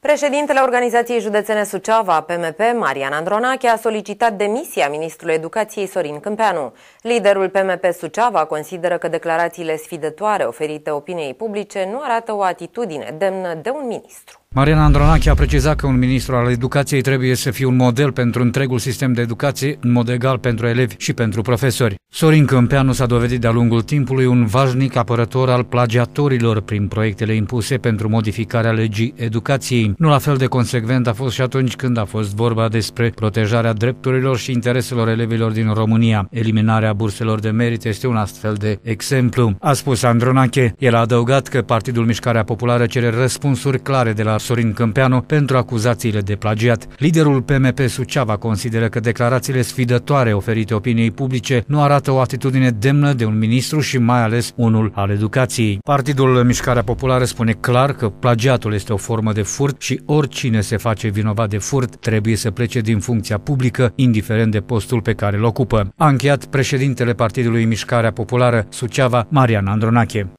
Președintele Organizației Județene Suceava, PMP, Marian Andronache, a solicitat demisia ministrului educației Sorin Câmpeanu. Liderul PMP Suceava consideră că declarațiile sfidătoare oferite opiniei publice nu arată o atitudine demnă de un ministru. Mariana Andronache a precizat că un ministru al educației trebuie să fie un model pentru întregul sistem de educație, în mod egal pentru elevi și pentru profesori. Sorin Câmpeanu s-a dovedit de-a lungul timpului un vașnic apărător al plagiatorilor prin proiectele impuse pentru modificarea legii educației. Nu la fel de consecvent a fost și atunci când a fost vorba despre protejarea drepturilor și intereselor elevilor din România. Eliminarea burselor de merit este un astfel de exemplu. A spus Andronache. El a adăugat că Partidul Mișcarea Populară cere răspunsuri clare de la Sorin Câmpeanu pentru acuzațiile de plagiat. Liderul PMP Suceava consideră că declarațiile sfidătoare oferite opiniei publice nu arată o atitudine demnă de un ministru și mai ales unul al educației. Partidul Mișcarea Populară spune clar că plagiatul este o formă de furt și oricine se face vinovat de furt trebuie să plece din funcția publică, indiferent de postul pe care îl ocupă. A încheiat președintele Partidului Mișcarea Populară Suceava, Marian Andronache.